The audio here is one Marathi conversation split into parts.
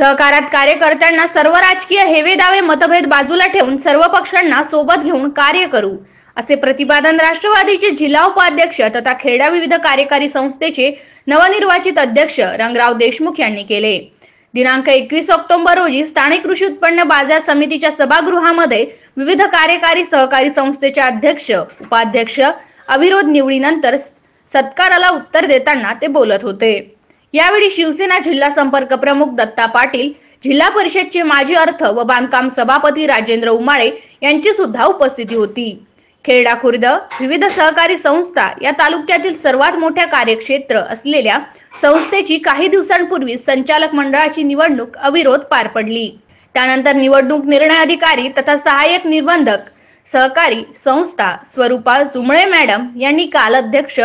सहकारात कार्यकर्त्यांना सर्व राजकीय हेवेदावे मतभेद बाजूला ठेवून सर्व पक्षांना सोबत घेऊन कार्य करू असे प्रतिपादन राष्ट्रवादीचे जिल्हा उपाध्यक्ष तथा खेड्या विविध कार्यकारी संस्थेचे नवनिर्वाचित अध्यक्ष रंगराव देशमुख यांनी केले दिनांक एकवीस ऑक्टोबर रोजी स्थानिक कृषी उत्पन्न बाजार समितीच्या सभागृहामध्ये विविध कार्यकारी सहकारी संस्थेचे अध्यक्ष उपाध्यक्ष अविरोध निवडीनंतर सत्काराला उत्तर देताना ते बोलत होते यावेळी शिवसेना जिल्हा संपर्क प्रमुख दत्ता पाटील जिल्हा परिषदचे माजी अर्थ व बांधकाम सभापती राजेंद्र उमाळे यांची सुद्धा उपस्थिती होती खेरडा खुर्द विविध सहकारी संस्था या तालुक्यातील सर्वात मोठ्या कार्यक्षेत्र असलेल्या संस्थेची काही दिवसांपूर्वी संचालक मंडळाची निवडणूक अविरोध पार पडली त्यानंतर निवडणूक निर्णय अधिकारी तथा सहाय्यक निर्बंधक सहकारी संस्था स्वरूपा जुमळे मॅडम यांनी काल अध्यक्ष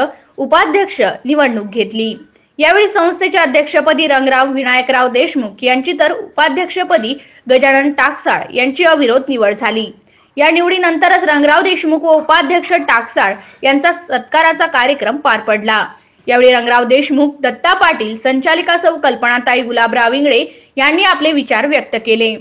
उपाध्यक्ष निवडणूक घेतली यावेळी संस्थेच्या अध्यक्षपदी रंगराव विनायकराव देशमुख यांची तर उपाध्यक्षपदी गजानन टाकसाळ यांची अविरोध निवड झाली या निवडीनंतरच रंगराव देशमुख व उपाध्यक्ष टाकसाळ यांचा सत्काराचा कार्यक्रम पार पडला यावेळी रंगराव देशमुख दत्ता पाटील संचालिका सौ कल्पनाताई गुलाबराव इंगळे यांनी आपले विचार व्यक्त केले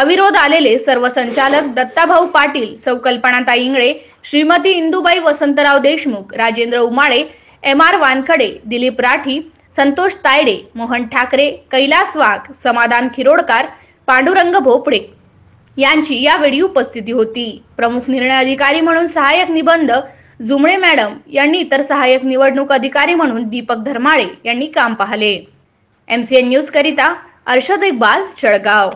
अविरोध आलेले सर्व संचालक दत्ताभाऊ पाटील सौ कल्पनाताई इंगळे श्रीमती इंदुबाई वसंतराव देशमुख राजेंद्र उमाळे एम आर वानखडे दिलीप राठी संतोष तायडे मोहन ठाकरे कैलास वाघ समाधान खिरोडकार पांडुरंग भोपडे यांची यावेळी उपस्थिती होती प्रमुख निर्णय अधिकारी म्हणून सहाय्यक निबंध जुमळे मॅडम यांनी इतर सहाय्यक निवडणूक अधिकारी म्हणून दीपक धर्माळे यांनी काम पाहले एमसीएन न्यूज करिता अर्षद इक्बाल जळगाव